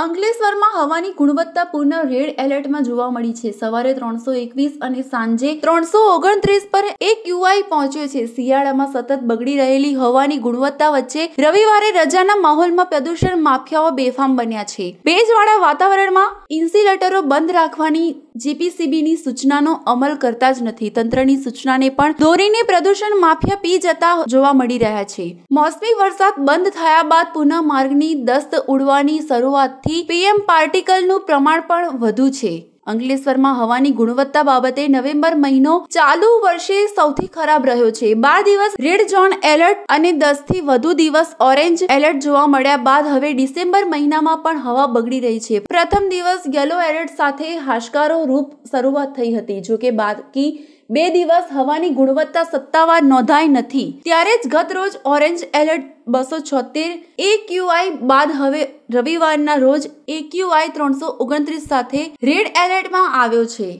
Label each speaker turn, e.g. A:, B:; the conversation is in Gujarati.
A: અંકલેશ્વરમાં હવાની ગુણવત્તાપૂર્ણ રેડ એલર્ટમાં જોવા મળી છે સવારે ત્રણસો એકવીસ અને સાંજે ત્રણસો ઓગણત્રીસ પર એક યુઆઈ પહોંચ્યો છે શિયાળામાં સતત બગડી રહેલી હવાની ગુણવત્તા વચ્ચે રવિવારે રજાના માહોલમાં પ્રદૂષણ માફિયાઓ બેફામ બન્યા છે ભેજવાળા વાતાવરણમાં ઇન્સ્યુલેટરો બંધ રાખવાની જીપીસીબીની સૂચનાનો અમલ કરતા જ નથી તંત્રની સૂચનાને પણ દોરીને પ્રદૂષણ માફિયા પી જતા જોવા મળી રહ્યા છે મોસમી વરસાદ બંધ થયા બાદ પુનઃ માર્ગની દસ્ત ઉડવાની શરૂઆતથી પીએમ પાર્ટિકલનું પ્રમાણ પણ વધુ છે અંકલેશ્વરમાં હવાની ગુણવત્તા બાબતે નવેમ્બર મહિનો ચાલુ વર્ષે સૌથી ખરાબ રહ્યો છે બાર દિવસ રેડ ઝોન એલર્ટ અને દસ થી વધુ દિવસ ઓરેન્જ એલર્ટ જોવા મળ્યા બાદ હવે ડિસેમ્બર મહિનામાં પણ હવા બગડી રહી છે પ્રથમ દિવસ યલો એલર્ટ સાથે હાશકારો રૂપ શરૂઆત થઈ હતી જોકે બાકી બે દિવસ હવાની ગુણવત્તા સત્તાવાર નોંધાઈ નથી ત્યારે જ ગત રોજ ઓરેન્જ એલર્ટ બસો છોતેર ક્યુઆઈ બાદ હવે રવિવારના રોજ એ ક્યુઆઈ ત્રણસો ઓગણત્રીસ સાથે રેડ એલર્ટમાં આવ્યો છે